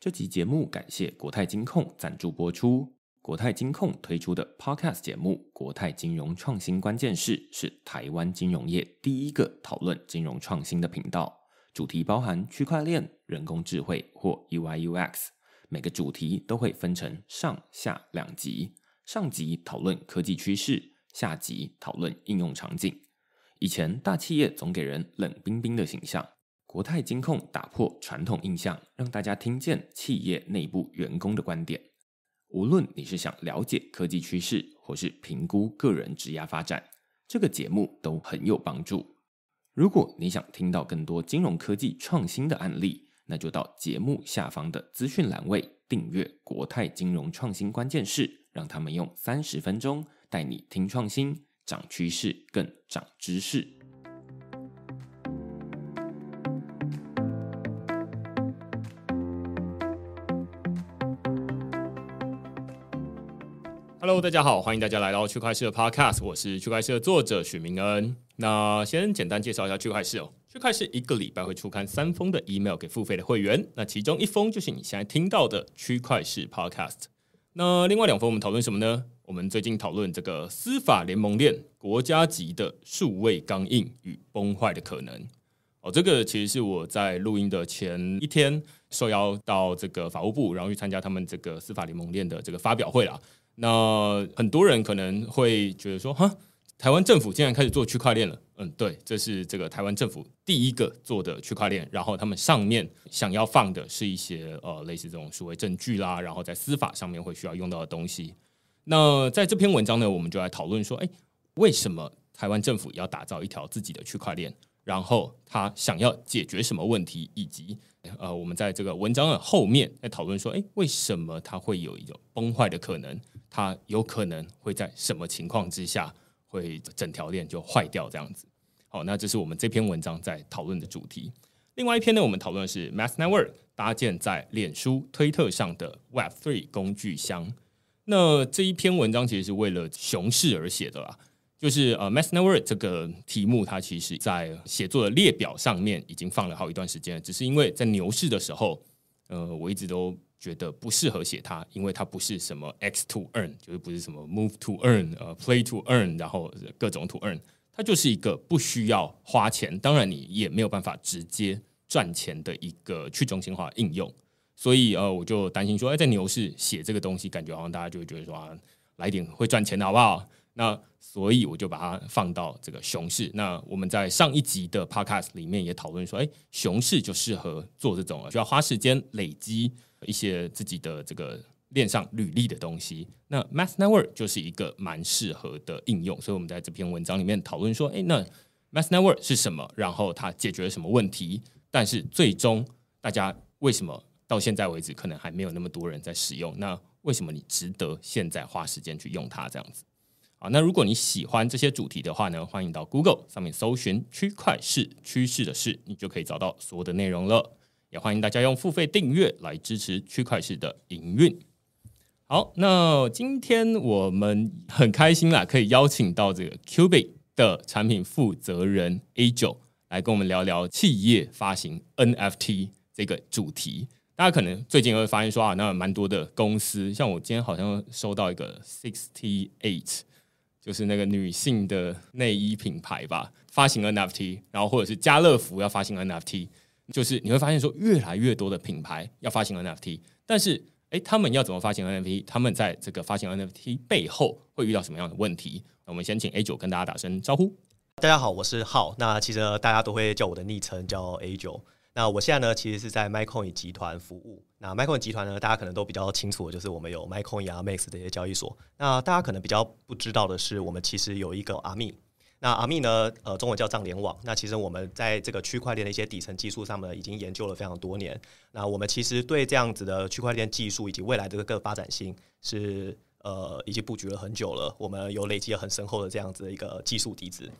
这集节目感谢国泰金控赞助播出。国泰金控推出的 Podcast 节目《国泰金融创新关键事》是台湾金融业第一个讨论金融创新的频道，主题包含区块链、人工智慧或 u i u x 每个主题都会分成上下两集，上集讨论科技趋势，下集讨论应用场景。以前大企业总给人冷冰冰的形象。国泰金控打破传统印象，让大家听见企业内部员工的观点。无论你是想了解科技趋势，或是评估个人职押发展，这个节目都很有帮助。如果你想听到更多金融科技创新的案例，那就到节目下方的资讯栏位订阅《国泰金融创新关键事》，让他们用三十分钟带你听创新、涨趋势，更涨知识。Hello，大家好，欢迎大家来到区块链的 Podcast，我是区块链的作者许明恩。那先简单介绍一下区块链哦，区块链一个礼拜会出刊三封的 email 给付费的会员，那其中一封就是你现在听到的区块链 Podcast。那另外两封我们讨论什么呢？我们最近讨论这个司法联盟链国家级的数位刚硬与崩坏的可能。哦，这个其实是我在录音的前一天受邀到这个法务部，然后去参加他们这个司法联盟链的这个发表会啦。那很多人可能会觉得说，哈，台湾政府竟然开始做区块链了。嗯，对，这是这个台湾政府第一个做的区块链。然后他们上面想要放的是一些呃类似这种所谓证据啦，然后在司法上面会需要用到的东西。那在这篇文章呢，我们就来讨论说，哎，为什么台湾政府要打造一条自己的区块链？然后他想要解决什么问题，以及呃，我们在这个文章的后面在讨论说，哎，为什么它会有一种崩坏的可能？它有可能会在什么情况之下会整条链就坏掉？这样子。好，那这是我们这篇文章在讨论的主题。另外一篇呢，我们讨论的是 Math Network 搭建在脸书、推特上的 Web Three 工具箱。那这一篇文章其实是为了熊市而写的啦。就是呃，Mass Network 这个题目，它其实，在写作的列表上面已经放了好一段时间了。只是因为在牛市的时候，呃，我一直都觉得不适合写它，因为它不是什么 X to earn，就是不是什么 Move to earn，呃，Play to earn，然后各种 to earn，它就是一个不需要花钱，当然你也没有办法直接赚钱的一个去中心化应用。所以呃，我就担心说，哎，在牛市写这个东西，感觉好像大家就会觉得说啊，来点会赚钱的好不好？那所以我就把它放到这个熊市。那我们在上一集的 podcast 里面也讨论说，哎，熊市就适合做这种需要花时间累积一些自己的这个链上履历的东西。那 Math Network 就是一个蛮适合的应用。所以我们在这篇文章里面讨论说，哎，那 Math Network 是什么？然后它解决了什么问题？但是最终大家为什么到现在为止可能还没有那么多人在使用？那为什么你值得现在花时间去用它这样子？啊，那如果你喜欢这些主题的话呢，欢迎到 Google 上面搜寻“区块市趋势的事”，你就可以找到所有的内容了。也欢迎大家用付费订阅来支持区块市的营运。好，那今天我们很开心啦，可以邀请到这个 c u b i 的产品负责人 A 九来跟我们聊聊企业发行 NFT 这个主题。大家可能最近会发现说啊，那蛮多的公司，像我今天好像收到一个 Sixty Eight。就是那个女性的内衣品牌吧，发行 NFT，然后或者是家乐福要发行 NFT，就是你会发现说越来越多的品牌要发行 NFT，但是哎，他们要怎么发行 NFT？他们在这个发行 NFT 背后会遇到什么样的问题？我们先请 A 九跟大家打声招呼。大家好，我是浩，那其实大家都会叫我的昵称叫 A 九。那我现在呢，其实是在 Mikeon 集团服务。那 Mikeon 集团呢，大家可能都比较清楚，就是我们有 Mikeon 和 Max 的些交易所。那大家可能比较不知道的是，我们其实有一个阿密。那阿密呢，呃，中文叫藏联网。那其实我们在这个区块链的一些底层技术上面，已经研究了非常多年。那我们其实对这样子的区块链技术以及未来这个发展性，是呃，已经布局了很久了。我们有累积了很深厚的这样子的一个技术底子。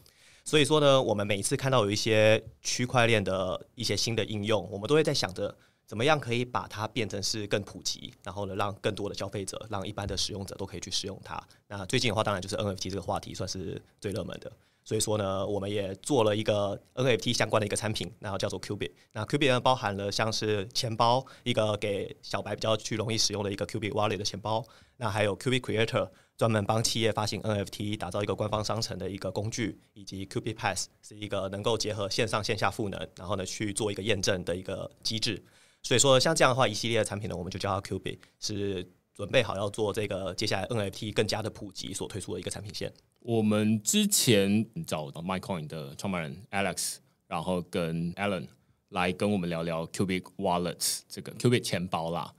所以说呢，我们每一次看到有一些区块链的一些新的应用，我们都会在想着怎么样可以把它变成是更普及，然后呢，让更多的消费者，让一般的使用者都可以去使用它。那最近的话，当然就是 NFT 这个话题算是最热门的。所以说呢，我们也做了一个 NFT 相关的一个产品，然后叫做 Q 币。那 Q 币呢，包含了像是钱包，一个给小白比较去容易使用的一个 Q 币 Wallet 的钱包，那还有 Q 币 Creator。专门帮企业发行 NFT，打造一个官方商城的一个工具，以及 Q i Pass 是一个能够结合线上线下赋能，然后呢去做一个验证的一个机制。所以说像这样的话，一系列的产品呢，我们就叫它 Q i 是准备好要做这个接下来 NFT 更加的普及所推出的一个产品线。我们之前找 MyCoin 的创办人 Alex，然后跟 Alan 来跟我们聊聊 Q i Wallet 这个 Q i 钱包啦。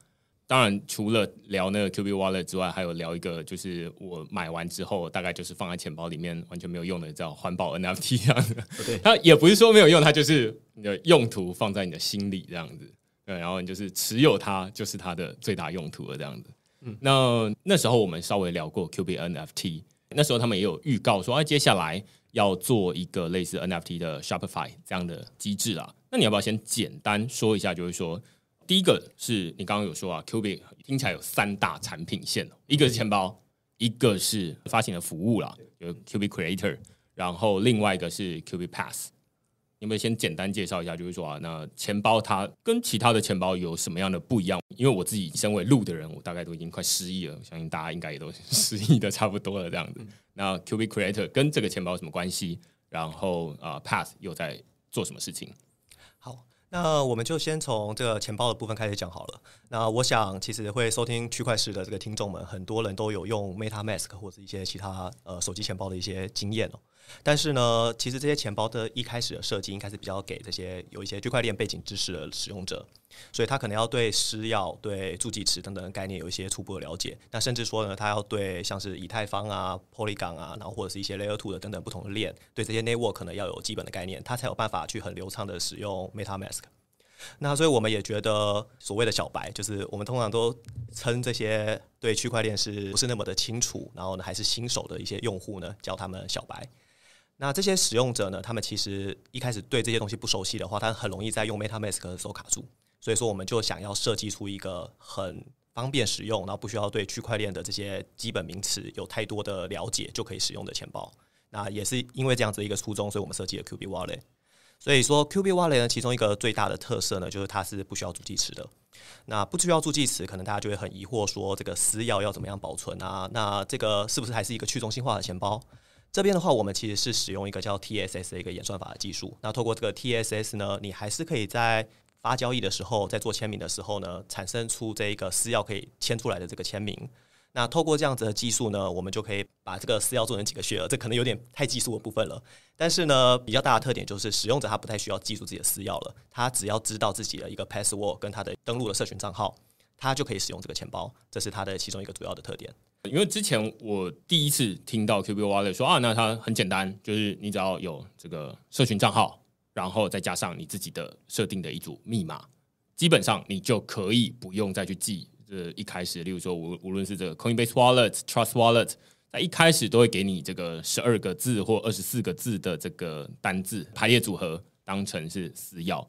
当然，除了聊那个 Q B Wallet 之外，还有聊一个，就是我买完之后，大概就是放在钱包里面，完全没有用的叫环保 N F T 啊。对，它也不是说没有用，它就是你的用途放在你的心里这样子。对，然后你就是持有它，就是它的最大用途了这样子。嗯，那那时候我们稍微聊过 Q B N F T，那时候他们也有预告说，啊，接下来要做一个类似 N F T 的 Shopify 这样的机制啊。那你要不要先简单说一下，就是说？第一个是你刚刚有说啊，Q 币听起来有三大产品线，一个是钱包，一个是发行的服务啦，有 Q 币 Creator，然后另外一个是 Q 币 Pass。有没有先简单介绍一下？就是说啊，那钱包它跟其他的钱包有什么样的不一样？因为我自己身为路的人，我大概都已经快失忆了，相信大家应该也都失忆的差不多了这样子。那 Q 币 Creator 跟这个钱包有什么关系？然后啊，Pass 又在做什么事情？那我们就先从这个钱包的部分开始讲好了。那我想，其实会收听区块市的这个听众们，很多人都有用 MetaMask 或者一些其他呃手机钱包的一些经验哦。但是呢，其实这些钱包的一开始的设计应该是比较给这些有一些区块链背景知识的使用者，所以他可能要对私钥、对助记词等等概念有一些初步的了解。那甚至说呢，他要对像是以太坊啊、Polygon 啊，然后或者是一些 Layer Two 的等等不同的链，对这些 network 可能要有基本的概念，他才有办法去很流畅的使用 MetaMask。那所以我们也觉得所谓的小白，就是我们通常都称这些对区块链是不是那么的清楚，然后呢还是新手的一些用户呢，叫他们小白。那这些使用者呢？他们其实一开始对这些东西不熟悉的话，他很容易在用 MetaMask 的时候卡住。所以说，我们就想要设计出一个很方便使用，然后不需要对区块链的这些基本名词有太多的了解就可以使用的钱包。那也是因为这样子一个初衷，所以我们设计了 Q B Wallet。所以说，Q B Wallet 呢，其中一个最大的特色呢，就是它是不需要助记词的。那不需要助记词，可能大家就会很疑惑说，这个私钥要怎么样保存啊？那这个是不是还是一个去中心化的钱包？这边的话，我们其实是使用一个叫 TSS 的一个演算法的技术。那透过这个 TSS 呢，你还是可以在发交易的时候，在做签名的时候呢，产生出这个私钥可以签出来的这个签名。那透过这样子的技术呢，我们就可以把这个私钥做成几个血额，这可能有点太技术的部分了，但是呢，比较大的特点就是使用者他不太需要记住自己的私钥了，他只要知道自己的一个 password 跟他的登录的社群账号。他就可以使用这个钱包，这是它的其中一个主要的特点。因为之前我第一次听到 Q B Wallet 说啊，那它很简单，就是你只要有这个社群账号，然后再加上你自己的设定的一组密码，基本上你就可以不用再去记。呃，一开始，例如说无无论是这个 Coinbase Wallet、Trust Wallet，在一开始都会给你这个十二个字或二十四个字的这个单字排列组合，当成是私钥。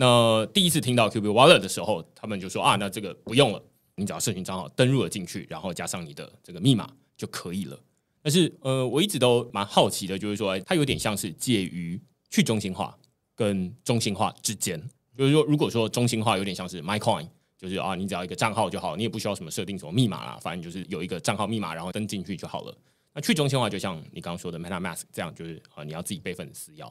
那第一次听到 q u b i Wallet 的时候，他们就说啊，那这个不用了，你只要社群账号登录了进去，然后加上你的这个密码就可以了。但是呃，我一直都蛮好奇的，就是说，它有点像是介于去中心化跟中心化之间。就是说，如果说中心化有点像是 MyCoin，就是啊，你只要一个账号就好，你也不需要什么设定什么密码啦，反正就是有一个账号密码，然后登进去就好了。那去中心化就像你刚刚说的 MetaMask 这样，就是啊，你要自己备份私钥。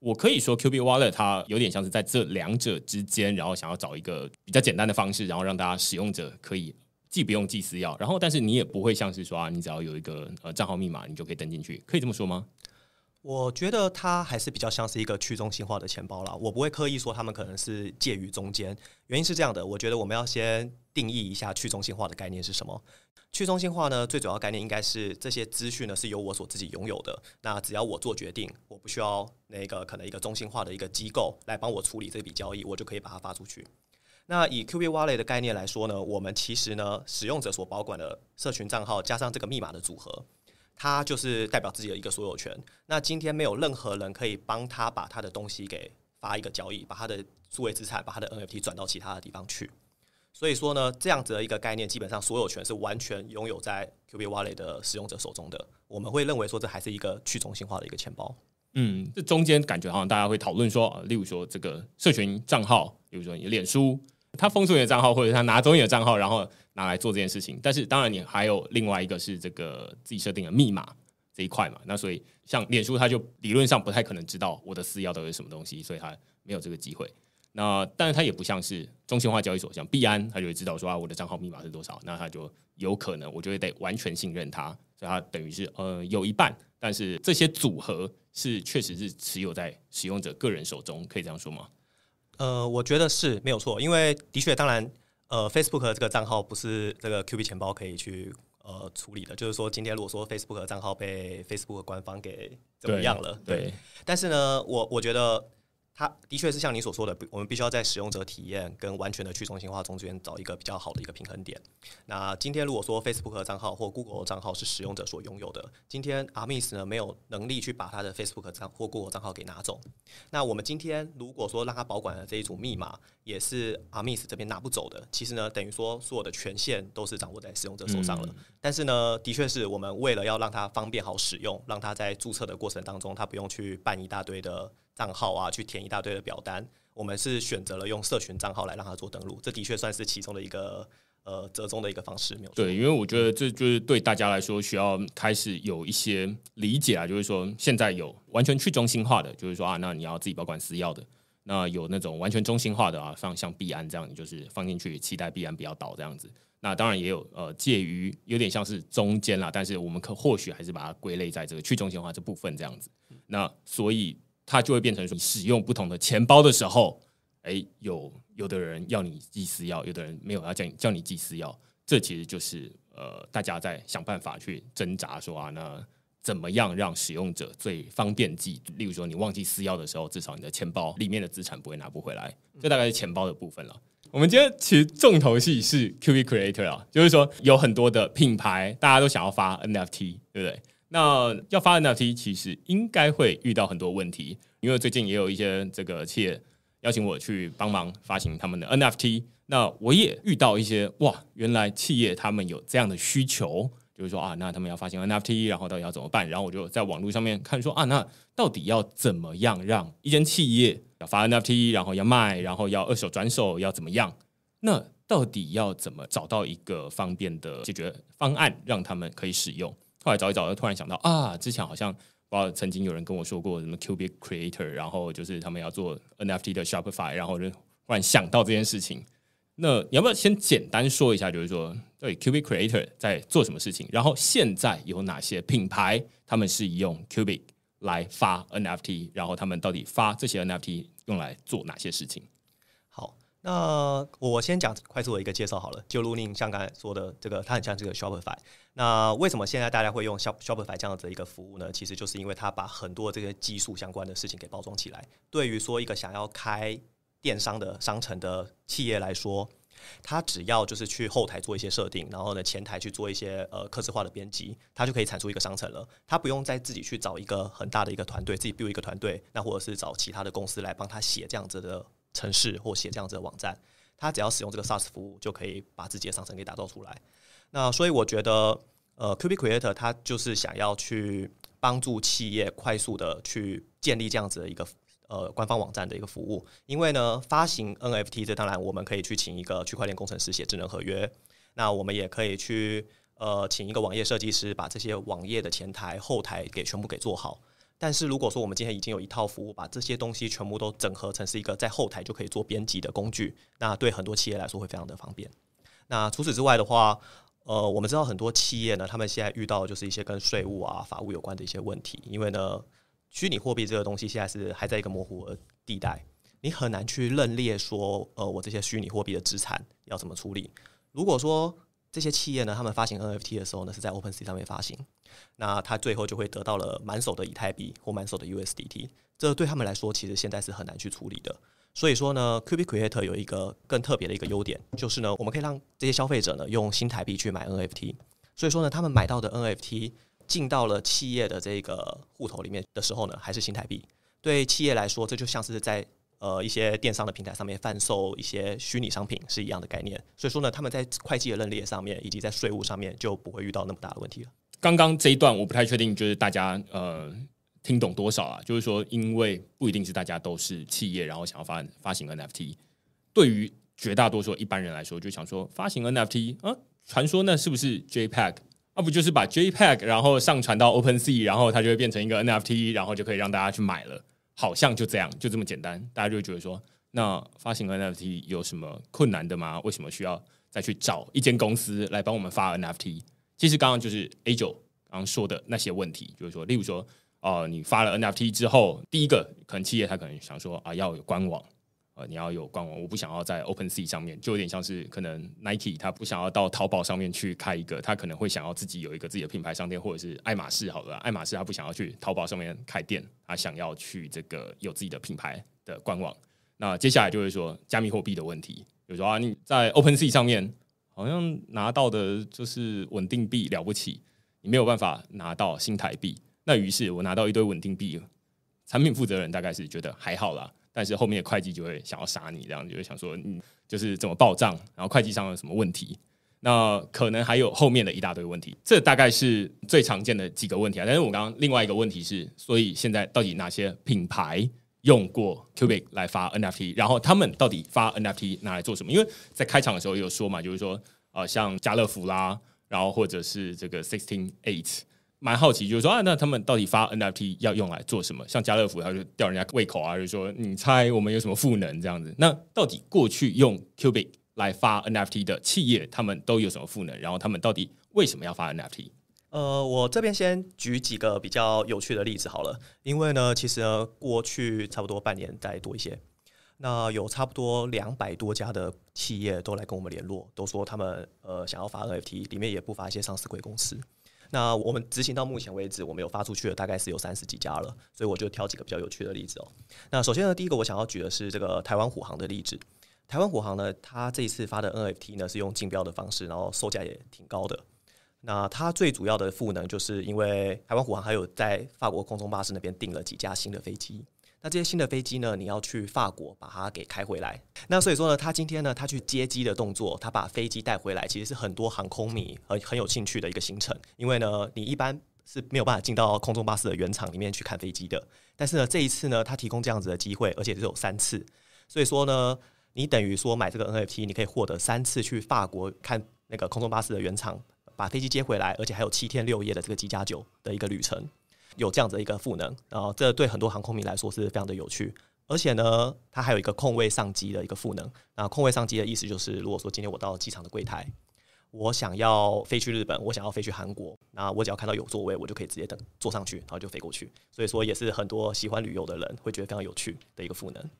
我可以说，Q B Wallet 它有点像是在这两者之间，然后想要找一个比较简单的方式，然后让大家使用者可以既不用寄私钥，然后但是你也不会像是说，你只要有一个呃账号密码你就可以登进去，可以这么说吗？我觉得它还是比较像是一个去中心化的钱包啦。我不会刻意说他们可能是介于中间。原因是这样的，我觉得我们要先定义一下去中心化的概念是什么。去中心化呢，最主要概念应该是这些资讯呢是由我所自己拥有的，那只要我做决定，我不需要那个可能一个中心化的一个机构来帮我处理这笔交易，我就可以把它发出去。那以 Q 币 Wallet 的概念来说呢，我们其实呢，使用者所保管的社群账号加上这个密码的组合。他就是代表自己的一个所有权。那今天没有任何人可以帮他把他的东西给发一个交易，把他的数位资产把他的 NFT 转到其他的地方去。所以说呢，这样子的一个概念，基本上所有权是完全拥有在 Q 币 e t 的使用者手中的。我们会认为说，这还是一个去中心化的一个钱包。嗯，这中间感觉好像大家会讨论说，例如说这个社群账号，比如说你脸书，他封锁你的账号，或者他拿走你的账号，然后。拿来做这件事情，但是当然你还有另外一个是这个自己设定的密码这一块嘛，那所以像脸书它就理论上不太可能知道我的私钥到底是什么东西，所以它没有这个机会。那但是它也不像是中心化交易所像币安，它就会知道说啊我的账号密码是多少，那它就有可能我就会得完全信任它，所以它等于是呃有一半。但是这些组合是确实是持有在使用者个人手中，可以这样说吗？呃，我觉得是没有错，因为的确当然。呃，Facebook 这个账号不是这个 Q 币钱包可以去呃处理的，就是说今天如果说 Facebook 的账号被 Facebook 官方给怎么样了？对，但是呢，我我觉得。它的确是像你所说的，我们必须要在使用者体验跟完全的去中心化中间找一个比较好的一个平衡点。那今天如果说 Facebook 的账号或 Google 的账号是使用者所拥有的，今天 Armis 呢没有能力去把他的 Facebook 账或 Google 账号给拿走。那我们今天如果说让他保管的这一组密码，也是 Armis 这边拿不走的。其实呢，等于说所有的权限都是掌握在使用者手上了。但是呢，的确是我们为了要让他方便好使用，让他在注册的过程当中，他不用去办一大堆的。账号啊，去填一大堆的表单，我们是选择了用社群账号来让他做登录，这的确算是其中的一个呃折中的一个方式。没有对，因为我觉得这就是对大家来说需要开始有一些理解啊，就是说现在有完全去中心化的，就是说啊，那你要自己保管私钥的；那有那种完全中心化的啊，像像币安这样，你就是放进去期待币安不要倒这样子。那当然也有呃介于有点像是中间啦，但是我们可或许还是把它归类在这个去中心化这部分这样子。那所以。它就会变成说，使用不同的钱包的时候，哎，有有的人要你寄私钥，有的人没有要叫你叫你寄私钥。这其实就是呃，大家在想办法去挣扎说啊，那怎么样让使用者最方便记？例如说，你忘记私钥的时候，至少你的钱包里面的资产不会拿不回来。这大概是钱包的部分了。我们今天其实重头戏是 Q V Creator 啊，就是说有很多的品牌大家都想要发 N F T，对不对？那要发 NFT 其实应该会遇到很多问题，因为最近也有一些这个企业邀请我去帮忙发行他们的 NFT，那我也遇到一些哇，原来企业他们有这样的需求，就是说啊，那他们要发行 NFT，然后到底要怎么办？然后我就在网络上面看说啊，那到底要怎么样让一间企业要发 NFT，然后要卖，然后要二手转手要怎么样？那到底要怎么找到一个方便的解决方案，让他们可以使用？后来找一找，又突然想到啊，之前好像不知道曾经有人跟我说过什么 q u b i c Creator，然后就是他们要做 NFT 的 Shopify，然后就忽然想到这件事情。那你要不要先简单说一下，就是说对 q u b i c Creator 在做什么事情？然后现在有哪些品牌他们是用 q u b i c 来发 NFT？然后他们到底发这些 NFT 用来做哪些事情？那我先讲快速的一个介绍好了，就如您像刚才说的这个，它很像这个 Shopify。那为什么现在大家会用 Shop Shopify 这样子一个服务呢？其实就是因为它把很多这些技术相关的事情给包装起来。对于说一个想要开电商的商城的企业来说，它只要就是去后台做一些设定，然后呢前台去做一些呃客制化的编辑，它就可以产出一个商城了。它不用再自己去找一个很大的一个团队，自己 build 一个团队，那或者是找其他的公司来帮他写这样子的。城市或写这样子的网站，他只要使用这个 SaaS 服务，就可以把自己的商城给打造出来。那所以我觉得，呃，Qb Creator 他就是想要去帮助企业快速的去建立这样子的一个呃官方网站的一个服务。因为呢，发行 NFT 这当然我们可以去请一个区块链工程师写智能合约，那我们也可以去呃请一个网页设计师把这些网页的前台、后台给全部给做好。但是如果说我们今天已经有一套服务，把这些东西全部都整合成是一个在后台就可以做编辑的工具，那对很多企业来说会非常的方便。那除此之外的话，呃，我们知道很多企业呢，他们现在遇到就是一些跟税务啊、法务有关的一些问题，因为呢，虚拟货币这个东西现在是还在一个模糊的地带，你很难去认列说，呃，我这些虚拟货币的资产要怎么处理。如果说这些企业呢，他们发行 NFT 的时候呢，是在 OpenSea 上面发行，那他最后就会得到了满手的以太币或满手的 USDT，这对他们来说其实现在是很难去处理的。所以说呢，Q 币 Creator 有一个更特别的一个优点，就是呢，我们可以让这些消费者呢用新台币去买 NFT，所以说呢，他们买到的 NFT 进到了企业的这个户头里面的时候呢，还是新台币，对企业来说这就像是在。呃，一些电商的平台上面贩售一些虚拟商品是一样的概念，所以说呢，他们在会计的认列上面以及在税务上面就不会遇到那么大的问题了。刚刚这一段我不太确定，就是大家呃听懂多少啊？就是说，因为不一定是大家都是企业，然后想要发发行 NFT。对于绝大多数一般人来说，就想说发行 NFT 啊，传说那是不是 JPEG？啊，不就是把 JPEG 然后上传到 OpenSea，然后它就会变成一个 NFT，然后就可以让大家去买了。好像就这样，就这么简单，大家就会觉得说，那发行 NFT 有什么困难的吗？为什么需要再去找一间公司来帮我们发 NFT？其实刚刚就是 A 九刚说的那些问题，就是说，例如说，哦，你发了 NFT 之后，第一个可能企业他可能想说啊，要有官网。你要有官网，我不想要在 Open Sea 上面，就有点像是可能 Nike 他不想要到淘宝上面去开一个，他可能会想要自己有一个自己的品牌商店，或者是爱马仕好了，爱马仕他不想要去淘宝上面开店，他想要去这个有自己的品牌的官网。那接下来就会说加密货币的问题，比如说你在 Open Sea 上面好像拿到的就是稳定币了不起，你没有办法拿到新台币，那于是我拿到一堆稳定币，产品负责人大概是觉得还好啦。但是后面的会计就会想要杀你，这样就会想说你就是怎么报账，然后会计上有什么问题，那可能还有后面的一大堆问题，这大概是最常见的几个问题啊。但是我刚刚另外一个问题是，所以现在到底哪些品牌用过 Cubic 来发 NFT，然后他们到底发 NFT 拿来做什么？因为在开场的时候有说嘛，就是说呃，像家乐福啦，然后或者是这个 Sixteen Eight。蛮好奇，就是说啊，那他们到底发 NFT 要用来做什么？像家乐福，他就吊人家胃口啊，就说你猜我们有什么赋能这样子。那到底过去用 Cubic 来发 NFT 的企业，他们都有什么赋能？然后他们到底为什么要发 NFT？呃，我这边先举几个比较有趣的例子好了，因为呢，其实过去差不多半年再多一些，那有差不多两百多家的企业都来跟我们联络，都说他们呃想要发 NFT，里面也不乏一些上市公司。那我们执行到目前为止，我们有发出去的大概是有三十几家了，所以我就挑几个比较有趣的例子哦。那首先呢，第一个我想要举的是这个台湾虎航的例子。台湾虎航呢，它这一次发的 NFT 呢是用竞标的方式，然后售价也挺高的。那它最主要的赋能，就是因为台湾虎航还有在法国空中巴士那边订了几架新的飞机。那这些新的飞机呢？你要去法国把它给开回来。那所以说呢，他今天呢，他去接机的动作，他把飞机带回来，其实是很多航空迷很很有兴趣的一个行程。因为呢，你一般是没有办法进到空中巴士的原厂里面去看飞机的。但是呢，这一次呢，他提供这样子的机会，而且是有三次。所以说呢，你等于说买这个 NFT，你可以获得三次去法国看那个空中巴士的原厂，把飞机接回来，而且还有七天六夜的这个机加酒的一个旅程。有这样的一个赋能，然后这对很多航空迷来说是非常的有趣。而且呢，它还有一个空位上机的一个赋能。啊，空位上机的意思就是，如果说今天我到机场的柜台，我想要飞去日本，我想要飞去韩国，那我只要看到有座位，我就可以直接等坐上去，然后就飞过去。所以说，也是很多喜欢旅游的人会觉得非常有趣的一个赋能。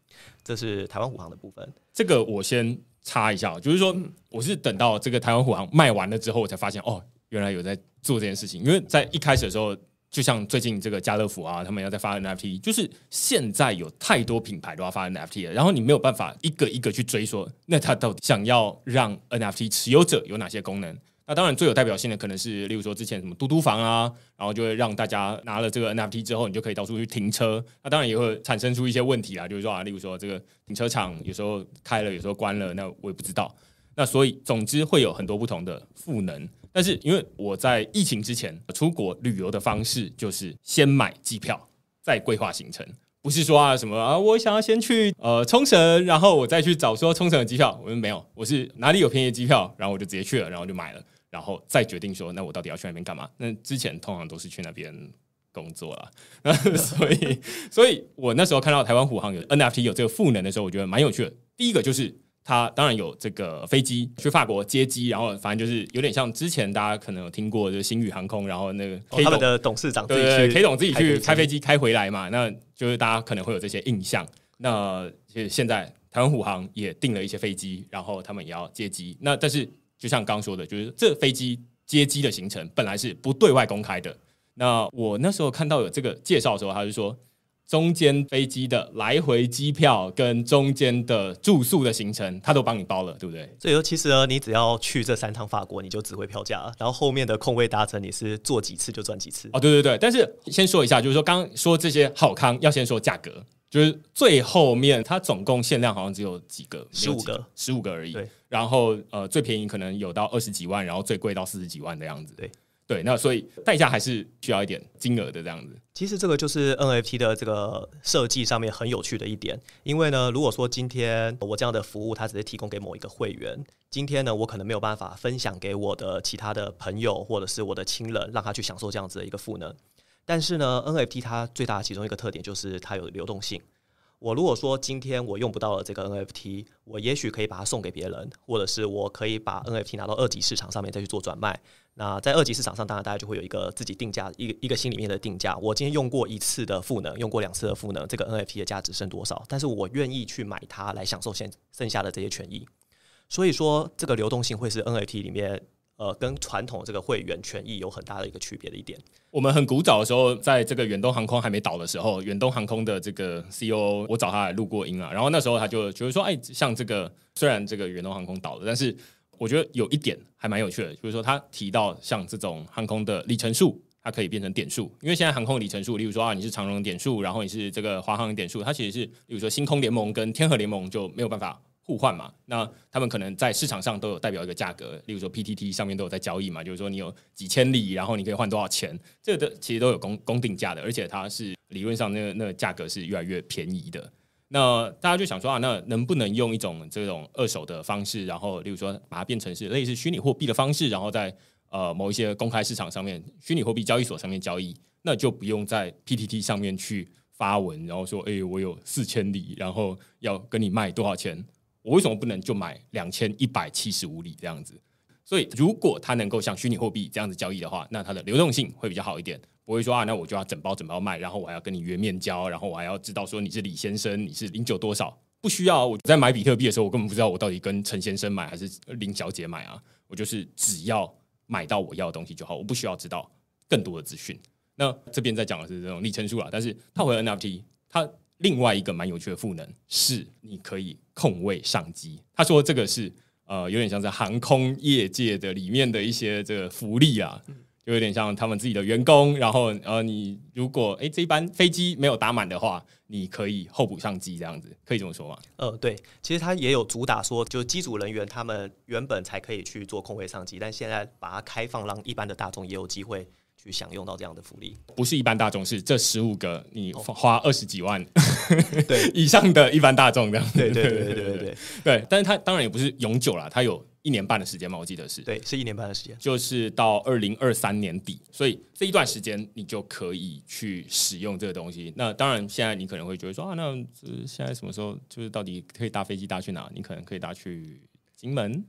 这是台湾虎航的部分。这个我先插一下，就是说，我是等到这个台湾虎航卖完了之后，我才发现哦，原来有在做这件事情。因为在一开始的时候。就像最近这个家乐福啊，他们要在发 NFT，就是现在有太多品牌都要发 NFT 了，然后你没有办法一个一个去追说，那他到底想要让 NFT 持有者有哪些功能？那当然最有代表性的可能是，例如说之前什么嘟嘟房啊，然后就会让大家拿了这个 NFT 之后，你就可以到处去停车。那当然也会产生出一些问题啊，就是说，啊，例如说这个停车场有时候开了，有时候关了，那我也不知道。那所以总之会有很多不同的赋能。但是，因为我在疫情之前出国旅游的方式就是先买机票再规划行程，不是说啊什么啊，我想要先去呃冲绳，然后我再去找说冲绳的机票，我说没有，我是哪里有便宜机票，然后我就直接去了，然后就买了，然后再决定说那我到底要去那边干嘛？那之前通常都是去那边工作了，所以，所以我那时候看到台湾虎航有 NFT 有这个赋能的时候，我觉得蛮有趣的。第一个就是。他当然有这个飞机去法国接机，然后反正就是有点像之前大家可能有听过，就是星宇航空，然后那个他们的董事长对对，K 董自己去开飞机开回来嘛，那就是大家可能会有这些印象。那现在台湾虎航也订了一些飞机，然后他们也要接机。那但是就像刚说的，就是这飞机接机的行程本来是不对外公开的。那我那时候看到有这个介绍的时候，他就说。中间飞机的来回机票跟中间的住宿的行程，他都帮你包了，对不对？所以说，其实呢，你只要去这三趟法国，你就只回票价，然后后面的空位搭乘，你是坐几次就赚几次。哦，对对对。但是先说一下，就是说刚刚说这些好康，要先说价格，就是最后面它总共限量好像只有几个，十五个，十五个而已。对。然后呃，最便宜可能有到二十几万，然后最贵到四十几万的样子。对。对，那所以代价还是需要一点金额的这样子。其实这个就是 NFT 的这个设计上面很有趣的一点，因为呢，如果说今天我这样的服务，它只是提供给某一个会员，今天呢，我可能没有办法分享给我的其他的朋友或者是我的亲人，让他去享受这样子的一个赋能。但是呢，NFT 它最大的其中一个特点就是它有流动性。我如果说今天我用不到了这个 NFT，我也许可以把它送给别人，或者是我可以把 NFT 拿到二级市场上面再去做转卖。那在二级市场上，当然大家就会有一个自己定价，一个一个心里面的定价。我今天用过一次的赋能，用过两次的赋能，这个 NFT 的价值剩多少？但是我愿意去买它来享受现剩下的这些权益。所以说，这个流动性会是 NFT 里面呃跟传统这个会员权益有很大的一个区别的一点。我们很古早的时候，在这个远东航空还没倒的时候，远东航空的这个 CEO，我找他来录过音啊。然后那时候他就觉得说，哎，像这个虽然这个远东航空倒了，但是。我觉得有一点还蛮有趣的，比如说他提到像这种航空的里程数，它可以变成点数，因为现在航空里程数，例如说啊，你是长荣点数，然后你是这个华航点数，它其实是，例如说星空联盟跟天河联盟就没有办法互换嘛，那他们可能在市场上都有代表一个价格，例如说 P T T 上面都有在交易嘛，就是说你有几千里，然后你可以换多少钱，这个其实都有公公定价的，而且它是理论上那那价格是越来越便宜的。那大家就想说啊，那能不能用一种这种二手的方式，然后，例如说把它变成是类似虚拟货币的方式，然后在呃某一些公开市场上面，虚拟货币交易所上面交易，那就不用在 P T T 上面去发文，然后说，哎，我有四千里，然后要跟你卖多少钱？我为什么不能就买两千一百七十五里这样子？所以，如果它能够像虚拟货币这样子交易的话，那它的流动性会比较好一点，不会说啊，那我就要整包整包卖，然后我还要跟你约面交，然后我还要知道说你是李先生，你是零九多少？不需要我在买比特币的时候，我根本不知道我到底跟陈先生买还是林小姐买啊，我就是只要买到我要的东西就好，我不需要知道更多的资讯。那这边在讲的是这种里程数啊，但是它会 NFT，它另外一个蛮有趣的赋能是你可以控位上机。他说这个是。呃，有点像是航空业界的里面的一些这个福利啊，就有点像他们自己的员工。然后，呃，你如果哎这班飞机没有打满的话，你可以候补上机这样子，可以这么说吗？呃，对，其实它也有主打说，就是机组人员他们原本才可以去做空位上机，但现在把它开放，让一般的大众也有机会。去享用到这样的福利，不是一般大众，是这十五个你花二十几万 对 以上的一般大众这样。对对对对对对对对。但是它当然也不是永久啦，它有一年半的时间嘛，我记得是。对，是一年半的时间，就是到二零二三年底。所以这一段时间你就可以去使用这个东西。那当然，现在你可能会觉得说啊，那现在什么时候就是到底可以搭飞机搭去哪？你可能可以搭去。行门，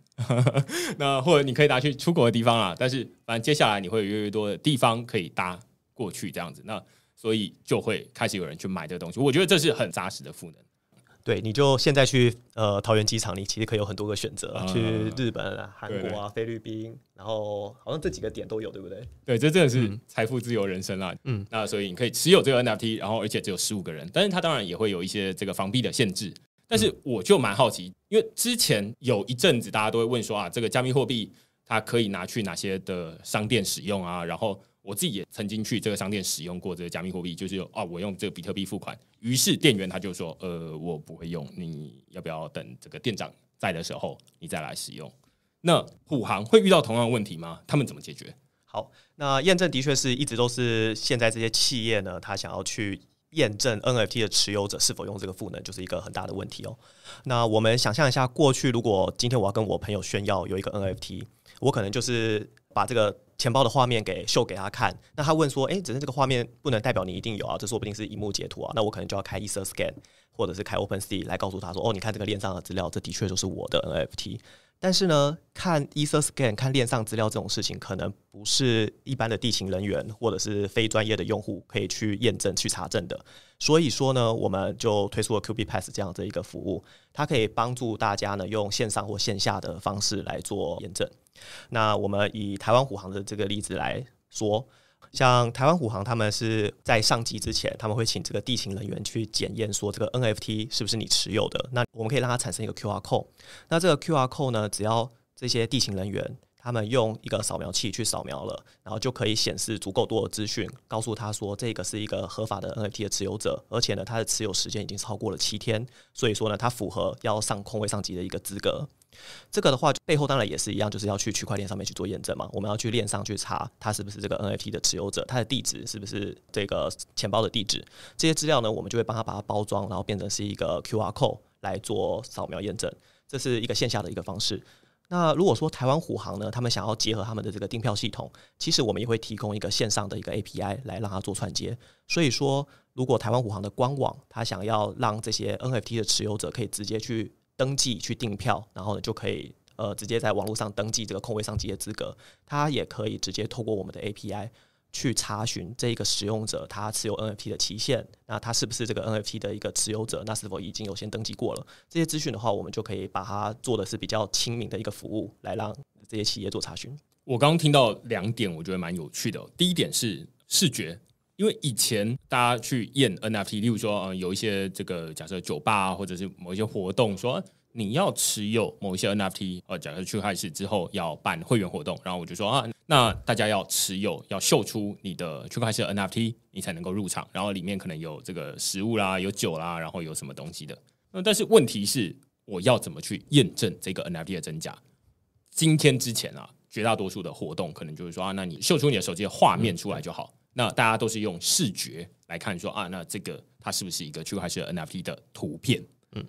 那或者你可以拿去出国的地方啊，但是反正接下来你会有越来越多的地方可以搭过去这样子，那所以就会开始有人去买这个东西，我觉得这是很扎实的赋能。对，你就现在去呃桃园机场，你其实可以有很多个选择，去日本啊、韩国啊、菲律宾，然后好像这几个点都有，对不对？对，这真的是财富自由人生啊。嗯，那所以你可以持有这个 NFT，然后而且只有十五个人，但是它当然也会有一些这个防币的限制。但是我就蛮好奇，因为之前有一阵子大家都会问说啊，这个加密货币它可以拿去哪些的商店使用啊？然后我自己也曾经去这个商店使用过这个加密货币，就是啊我用这个比特币付款，于是店员他就说呃我不会用，你要不要等这个店长在的时候你再来使用？那虎航会遇到同样的问题吗？他们怎么解决？好，那验证的确是一直都是现在这些企业呢，他想要去。验证 NFT 的持有者是否用这个赋能，就是一个很大的问题哦。那我们想象一下，过去如果今天我要跟我朋友炫耀有一个 NFT，我可能就是把这个钱包的画面给秀给他看。那他问说：“哎，只是这个画面不能代表你一定有啊，这说不定是荧幕截图啊。”那我可能就要开 e t h e r Scan 或者是开 OpenSea 来告诉他说：“哦，你看这个链上的资料，这的确就是我的 NFT。”但是呢，看 ESR Scan、看链上资料这种事情，可能不是一般的地勤人员或者是非专业的用户可以去验证、去查证的。所以说呢，我们就推出了 Q B Pass 这样的一个服务，它可以帮助大家呢用线上或线下的方式来做验证。那我们以台湾虎航的这个例子来说。像台湾虎航，他们是在上机之前，他们会请这个地勤人员去检验，说这个 NFT 是不是你持有的。那我们可以让它产生一个 QR code。那这个 QR code 呢，只要这些地勤人员他们用一个扫描器去扫描了，然后就可以显示足够多的资讯，告诉他说这个是一个合法的 NFT 的持有者，而且呢，他的持有时间已经超过了七天，所以说呢，他符合要上空位上机的一个资格。这个的话，背后当然也是一样，就是要去区块链上面去做验证嘛。我们要去链上去查他是不是这个 NFT 的持有者，他的地址是不是这个钱包的地址。这些资料呢，我们就会帮他把它包装，然后变成是一个 QR code 来做扫描验证。这是一个线下的一个方式。那如果说台湾虎航呢，他们想要结合他们的这个订票系统，其实我们也会提供一个线上的一个 API 来让他做串接。所以说，如果台湾虎航的官网，他想要让这些 NFT 的持有者可以直接去。登记去订票，然后呢就可以呃直接在网络上登记这个空位上机的资格。他也可以直接透过我们的 API 去查询这个使用者他持有 NFT 的期限，那他是不是这个 NFT 的一个持有者，那是否已经有先登记过了？这些资讯的话，我们就可以把它做的是比较亲民的一个服务，来让这些企业做查询。我刚刚听到两点，我觉得蛮有趣的。第一点是视觉。因为以前大家去验 NFT，例如说，呃，有一些这个假设酒吧或者是某一些活动，说你要持有某一些 NFT，呃，假设去开始之后要办会员活动，然后我就说啊，那大家要持有，要秀出你的区块链 NFT，你才能够入场，然后里面可能有这个食物啦，有酒啦，然后有什么东西的。那但是问题是，我要怎么去验证这个 NFT 的真假？今天之前啊，绝大多数的活动可能就是说啊，那你秀出你的手机的画面出来就好。那大家都是用视觉来看，说啊，那这个它是不是一个区块链 NFT 的图片？嗯，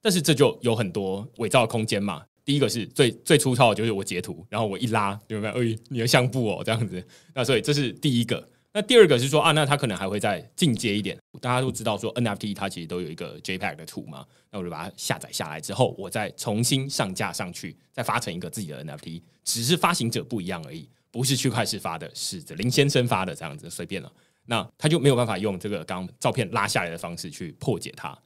但是这就有很多伪造的空间嘛。第一个是最最粗糙，就是我截图，然后我一拉，有没有？哎，你的相簿哦，这样子。那所以这是第一个。那第二个是说啊，那他可能还会再进阶一点。大家都知道说 NFT 它其实都有一个 JPEG 的图嘛，那我就把它下载下来之后，我再重新上架上去，再发成一个自己的 NFT，只是发行者不一样而已。不是区块链发的，是林先生发的这样子，随便了。那他就没有办法用这个刚照片拉下来的方式去破解它。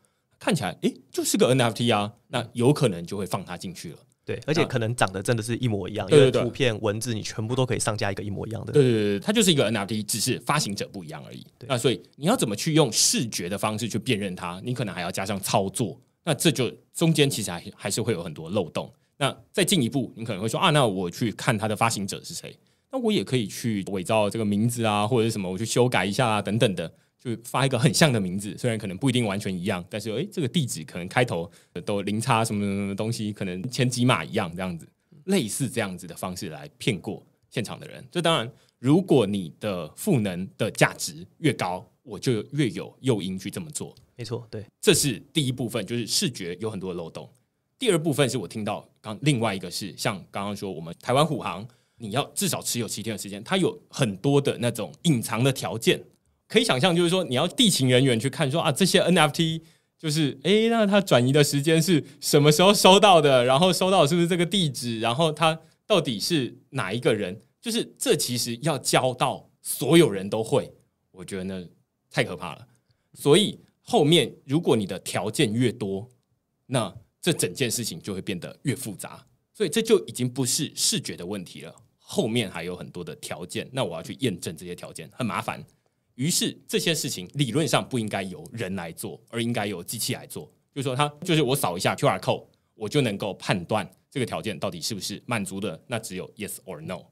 看起来，哎，就是个 NFT 啊。那有可能就会放它进去了。对，而且可能长得真的是一模一样。因为图片文字你全部都可以上架一个一模一样的。对对对，它就是一个 NFT，只是发行者不一样而已。那所以你要怎么去用视觉的方式去辨认它？你可能还要加上操作。那这就中间其实还还是会有很多漏洞。那再进一步，你可能会说啊，那我去看它的发行者是谁。那我也可以去伪造这个名字啊，或者是什么，我去修改一下啊，等等的，就发一个很像的名字，虽然可能不一定完全一样，但是诶，这个地址可能开头都零差什么什么东西，可能千几码一样，这样子，类似这样子的方式来骗过现场的人。这当然，如果你的赋能的价值越高，我就越有诱因去这么做。没错，对，这是第一部分，就是视觉有很多漏洞。第二部分是我听到刚另外一个是像刚刚说我们台湾虎航。你要至少持有七天的时间，它有很多的那种隐藏的条件，可以想象就是说，你要地勤人员去看说啊，这些 NFT 就是诶，那它转移的时间是什么时候收到的？然后收到是不是这个地址？然后它到底是哪一个人？就是这其实要教到所有人都会，我觉得呢太可怕了。所以后面如果你的条件越多，那这整件事情就会变得越复杂。所以这就已经不是视觉的问题了。后面还有很多的条件，那我要去验证这些条件很麻烦。于是这些事情理论上不应该由人来做，而应该由机器来做。就是说，他就是我扫一下 QR code，我就能够判断这个条件到底是不是满足的。那只有 yes or no，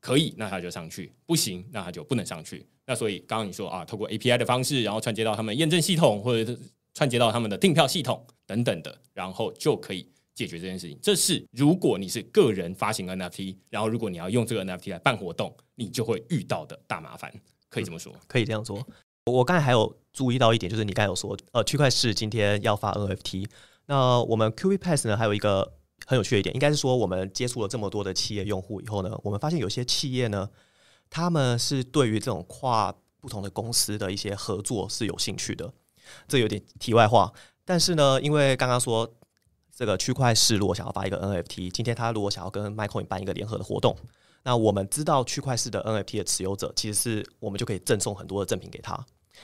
可以那他就上去，不行那他就不能上去。那所以刚刚你说啊，透过 API 的方式，然后串接到他们验证系统或者串接到他们的订票系统等等的，然后就可以。解决这件事情，这是如果你是个人发行 NFT，然后如果你要用这个 NFT 来办活动，你就会遇到的大麻烦。可以这么说，可以这样说。我刚才还有注意到一点，就是你刚才有说，呃，区块链今天要发 NFT，那我们 QV Pass 呢，还有一个很有趣的一点，应该是说我们接触了这么多的企业用户以后呢，我们发现有些企业呢，他们是对于这种跨不同的公司的一些合作是有兴趣的。这有点题外话，但是呢，因为刚刚说。这个区块市如果想要发一个 NFT，今天他如果想要跟 m i c o i n 办一个联合的活动，那我们知道区块市的 NFT 的持有者，其实是我们就可以赠送很多的赠品给他。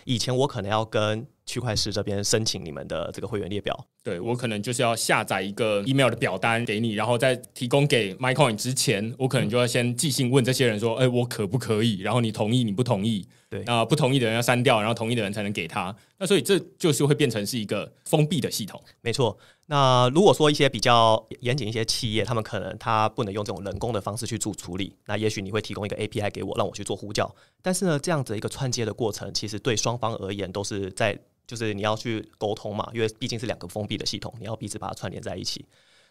以前我可能要跟区块市这边申请你们的这个会员列表，对我可能就是要下载一个 email 的表单给你，然后在提供给 m i c o i n 之前，我可能就要先寄信问这些人说，哎，我可不可以？然后你同意，你不同意？对啊，不同意的人要删掉，然后同意的人才能给他。那所以这就是会变成是一个封闭的系统。没错。那如果说一些比较严谨一些企业，他们可能他不能用这种人工的方式去做处理，那也许你会提供一个 A P I 给我，让我去做呼叫。但是呢，这样子一个串接的过程，其实对双方而言都是在就是你要去沟通嘛，因为毕竟是两个封闭的系统，你要彼此把它串联在一起。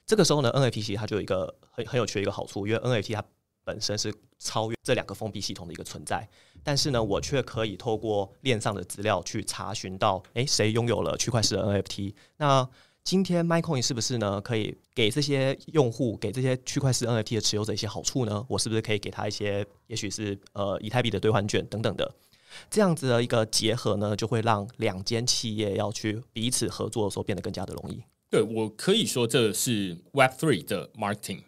这个时候呢，N F T 其实它就有一个很很有趣的一个好处，因为 N F T 它本身是超越这两个封闭系统的一个存在，但是呢，我却可以透过链上的资料去查询到，诶，谁拥有了区块链的 N F T？那今天，MyCoin 是不是呢？可以给这些用户、给这些区块链 NFT 的持有者一些好处呢？我是不是可以给他一些，也许是呃，以太币的兑换券等等的？这样子的一个结合呢，就会让两间企业要去彼此合作的时候变得更加的容易。对我可以说，这是 Web Three 的 Marketing，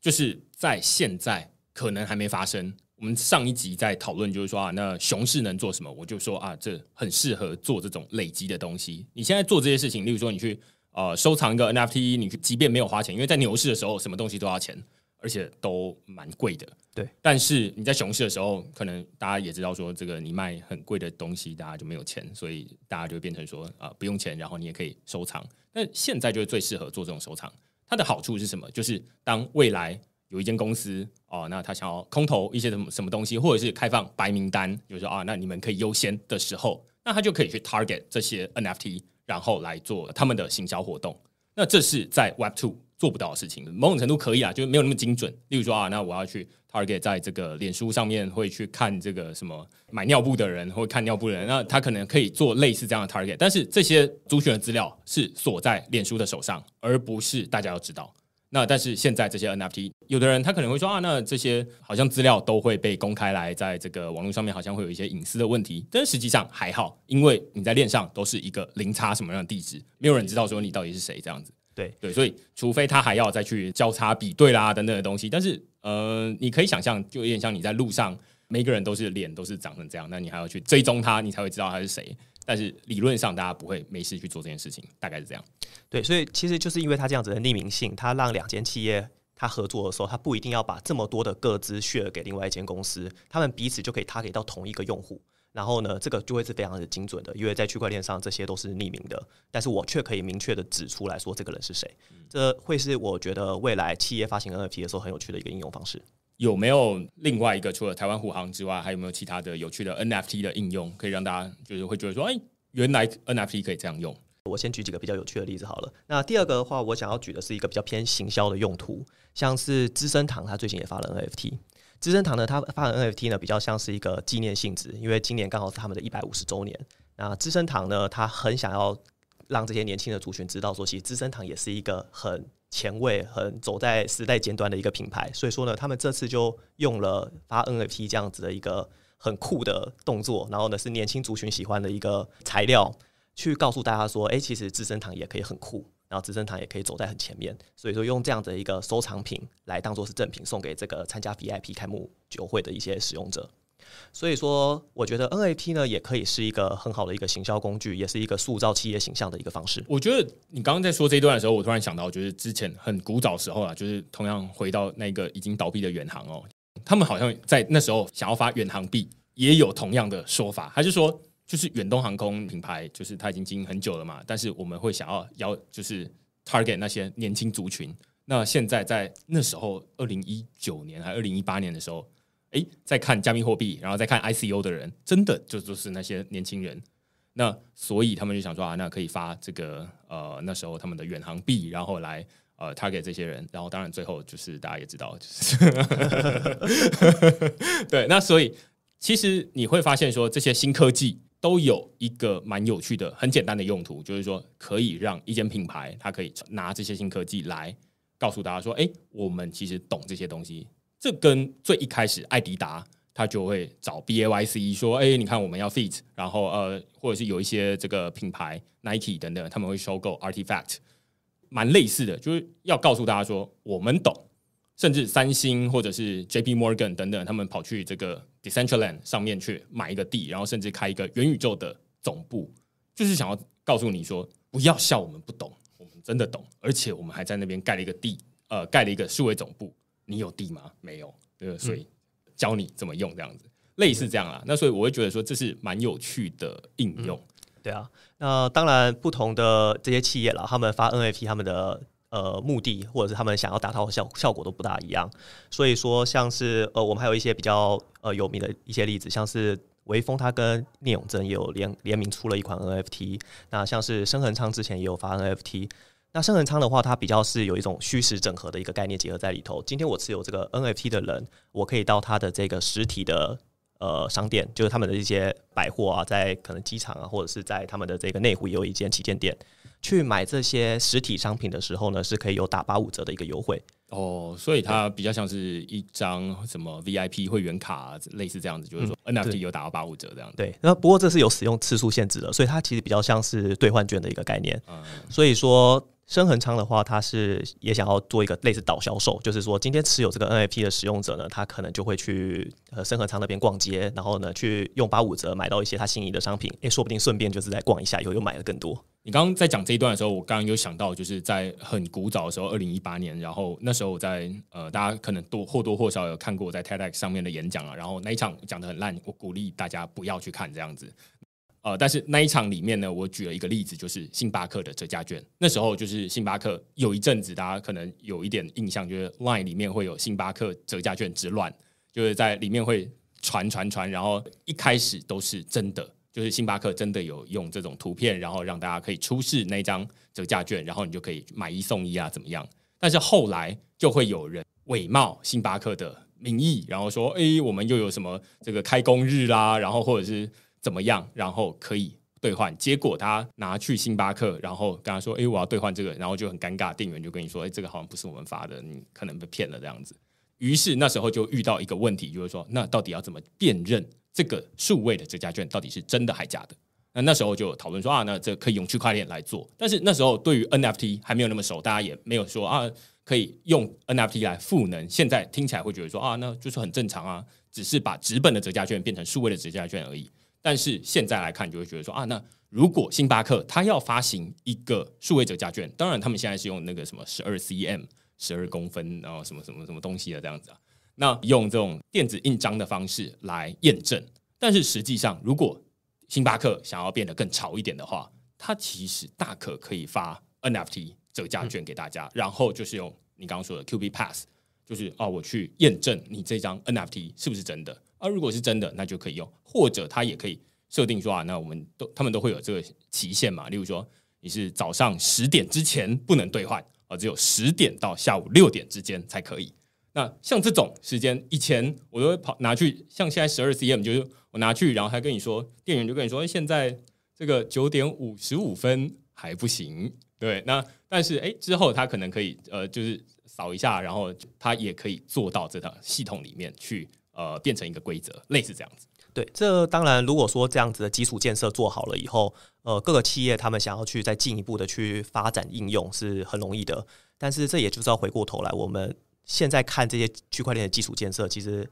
就是在现在可能还没发生。我们上一集在讨论，就是说啊，那熊市能做什么？我就说啊，这很适合做这种累积的东西。你现在做这些事情，例如说你去。呃，收藏一个 NFT，你即便没有花钱，因为在牛市的时候，什么东西都要钱，而且都蛮贵的。对，但是你在熊市的时候，可能大家也知道，说这个你卖很贵的东西，大家就没有钱，所以大家就变成说啊，不用钱，然后你也可以收藏。那现在就是最适合做这种收藏。它的好处是什么？就是当未来有一间公司哦，那他想要空投一些什么什么东西，或者是开放白名单，就是啊，那你们可以优先的时候，那他就可以去 target 这些 NFT。然后来做他们的行销活动，那这是在 Web Two 做不到的事情，某种程度可以啊，就是没有那么精准。例如说啊，那我要去 Target，在这个脸书上面会去看这个什么买尿布的人，会看尿布的人，那他可能可以做类似这样的 Target，但是这些主选的资料是锁在脸书的手上，而不是大家要知道。那但是现在这些 NFT，有的人他可能会说啊，那这些好像资料都会被公开来，在这个网络上面好像会有一些隐私的问题，但实际上还好，因为你在链上都是一个零差什么样的地址，没有人知道说你到底是谁这样子。对对，所以除非他还要再去交叉比对啦等等的东西，但是呃，你可以想象，就有点像你在路上，每个人都是脸都是长成这样，那你还要去追踪他，你才会知道他是谁。但是理论上，大家不会没事去做这件事情，大概是这样。对，所以其实就是因为它这样子的匿名性，它让两间企业它合作的时候，它不一定要把这么多的各资血给另外一间公司，他们彼此就可以他给到同一个用户。然后呢，这个就会是非常的精准的，因为在区块链上这些都是匿名的，但是我却可以明确的指出来说这个人是谁。这会是我觉得未来企业发行 NFT 的时候很有趣的一个应用方式。有没有另外一个除了台湾虎航之外，还有没有其他的有趣的 NFT 的应用，可以让大家就是会觉得说，哎，原来 NFT 可以这样用？我先举几个比较有趣的例子好了。那第二个的话，我想要举的是一个比较偏行销的用途，像是资生堂，它最近也发了 NFT。资生堂呢，它发 NFT 呢，比较像是一个纪念性质，因为今年刚好是他们的一百五十周年。那资生堂呢，它很想要让这些年轻的族群知道，说其实资生堂也是一个很。前卫很走在时代尖端的一个品牌，所以说呢，他们这次就用了发 NFT 这样子的一个很酷的动作，然后呢是年轻族群喜欢的一个材料，去告诉大家说，哎，其实资生堂也可以很酷，然后资生堂也可以走在很前面，所以说用这样的一个收藏品来当做是赠品送给这个参加 VIP 开幕酒会的一些使用者。所以说，我觉得 n a p 呢也可以是一个很好的一个行销工具，也是一个塑造企业形象的一个方式。我觉得你刚刚在说这一段的时候，我突然想到，就是之前很古早时候啊，就是同样回到那个已经倒闭的远航哦，他们好像在那时候想要发远航币，也有同样的说法，他就说就是远东航空品牌，就是它已经经营很久了嘛，但是我们会想要要就是 target 那些年轻族群。那现在在那时候，二零一九年还二零一八年的时候。哎，在看加密货币，然后再看 ICO 的人，真的就就是那些年轻人。那所以他们就想说啊，那可以发这个呃那时候他们的远航币，然后来呃他给这些人。然后当然最后就是大家也知道，就是 对。那所以其实你会发现说，这些新科技都有一个蛮有趣的、很简单的用途，就是说可以让一间品牌，它可以拿这些新科技来告诉大家说，哎，我们其实懂这些东西。这跟最一开始，艾迪达他就会找 B A Y C 说：“哎，你看我们要 f e t 然后呃，或者是有一些这个品牌，Nike 等等，他们会收购 Artifact，蛮类似的就是要告诉大家说我们懂，甚至三星或者是 J P Morgan 等等，他们跑去这个 Decentraland 上面去买一个地，然后甚至开一个元宇宙的总部，就是想要告诉你说不要笑我们不懂，我们真的懂，而且我们还在那边盖了一个地，呃，盖了一个数位总部。”你有地吗？没有，对，所以教你怎么用这样子，类似这样啦。那所以我会觉得说，这是蛮有趣的应用，对啊。那当然，不同的这些企业啦，他们发 NFT，他们的呃目的或者是他们想要达到的效效果都不大一样。所以说，像是呃，我们还有一些比较呃有名的一些例子，像是微风，他跟聂永贞也有联联名出了一款 NFT。那像是深恒昌之前也有发 NFT。那生恒仓的话，它比较是有一种虚实整合的一个概念结合在里头。今天我持有这个 NFT 的人，我可以到它的这个实体的呃商店，就是他们的一些百货啊，在可能机场啊，或者是在他们的这个内湖有一间旗舰店。去买这些实体商品的时候呢，是可以有打八五折的一个优惠哦。所以它比较像是一张什么 VIP 会员卡，类似这样子，就是说 NFT 有打八五折这样子。对，那不过这是有使用次数限制的，所以它其实比较像是兑换券的一个概念。所以说，深恒昌的话，它是也想要做一个类似导销售，就是说今天持有这个 NFT 的使用者呢，他可能就会去呃深恒昌那边逛街，然后呢去用八五折买到一些他心仪的商品，哎，说不定顺便就是在逛一下以后又买了更多。你刚刚在讲这一段的时候，我刚刚有想到，就是在很古早的时候，二零一八年，然后那时候我在呃，大家可能多或多或少有看过我在 TEDx 上面的演讲啊，然后那一场讲的很烂，我鼓励大家不要去看这样子。呃，但是那一场里面呢，我举了一个例子，就是星巴克的折价券。那时候就是星巴克有一阵子，大家可能有一点印象，就是 LINE 里面会有星巴克折价券之乱，就是在里面会传传传，然后一开始都是真的。就是星巴克真的有用这种图片，然后让大家可以出示那张折价券，然后你就可以买一送一啊，怎么样？但是后来就会有人伪冒星巴克的名义，然后说，哎，我们又有什么这个开工日啦，然后或者是怎么样，然后可以兑换。结果他拿去星巴克，然后跟他说，哎，我要兑换这个，然后就很尴尬，店员就跟你说，哎，这个好像不是我们发的，你可能被骗了这样子。于是那时候就遇到一个问题，就是说，那到底要怎么辨认这个数位的折价券到底是真的还假的？那那时候就讨论说啊，那这可以用区块链来做。但是那时候对于 NFT 还没有那么熟，大家也没有说啊，可以用 NFT 来赋能。现在听起来会觉得说啊，那就是很正常啊，只是把纸本的折价券变成数位的折价券而已。但是现在来看，就会觉得说啊，那如果星巴克它要发行一个数位折价券，当然他们现在是用那个什么十二 CM。十二公分，然后什么什么什么东西的这样子啊？那用这种电子印章的方式来验证，但是实际上，如果星巴克想要变得更潮一点的话，它其实大可可以发 NFT 折价券给大家，然后就是用你刚刚说的 Q b Pass，就是哦，我去验证你这张 NFT 是不是真的？啊，如果是真的，那就可以用，或者它也可以设定说啊，那我们都他们都会有这个期限嘛，例如说你是早上十点之前不能兑换。啊，只有十点到下午六点之间才可以。那像这种时间，以前我都会跑拿去，像现在十二 C M，就是我拿去，然后他跟你说，店员就跟你说，现在这个九点五十五分还不行，对。那但是哎，之后他可能可以，呃，就是扫一下，然后他也可以做到这套系统里面去，呃，变成一个规则，类似这样子。对，这当然，如果说这样子的基础建设做好了以后，呃，各个企业他们想要去再进一步的去发展应用是很容易的。但是这也就是要回过头来，我们现在看这些区块链的基础建设，其实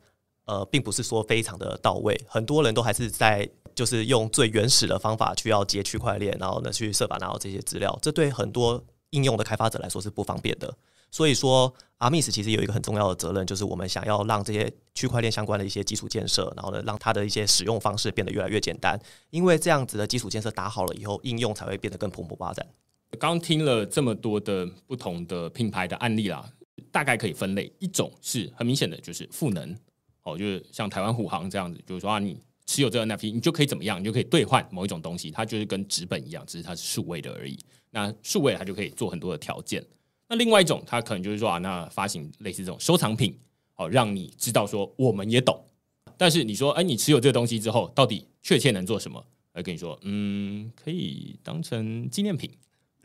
呃，并不是说非常的到位，很多人都还是在就是用最原始的方法去要接区块链，然后呢去设法拿到这些资料，这对很多应用的开发者来说是不方便的。所以说，阿密斯其实有一个很重要的责任，就是我们想要让这些区块链相关的一些基础建设，然后呢，让它的一些使用方式变得越来越简单。因为这样子的基础建设打好了以后，应用才会变得更蓬勃发展。刚听了这么多的不同的品牌的案例啦，大概可以分类，一种是很明显的，就是赋能，哦，就是像台湾护航这样子，就是说啊，你持有这个 NFT，你就可以怎么样，你就可以兑换某一种东西，它就是跟纸本一样，只是它是数位的而已。那数位它就可以做很多的条件。那另外一种，他可能就是说啊，那发行类似这种收藏品，哦，让你知道说我们也懂。但是你说，哎，你持有这个东西之后，到底确切能做什么？来跟你说，嗯，可以当成纪念品。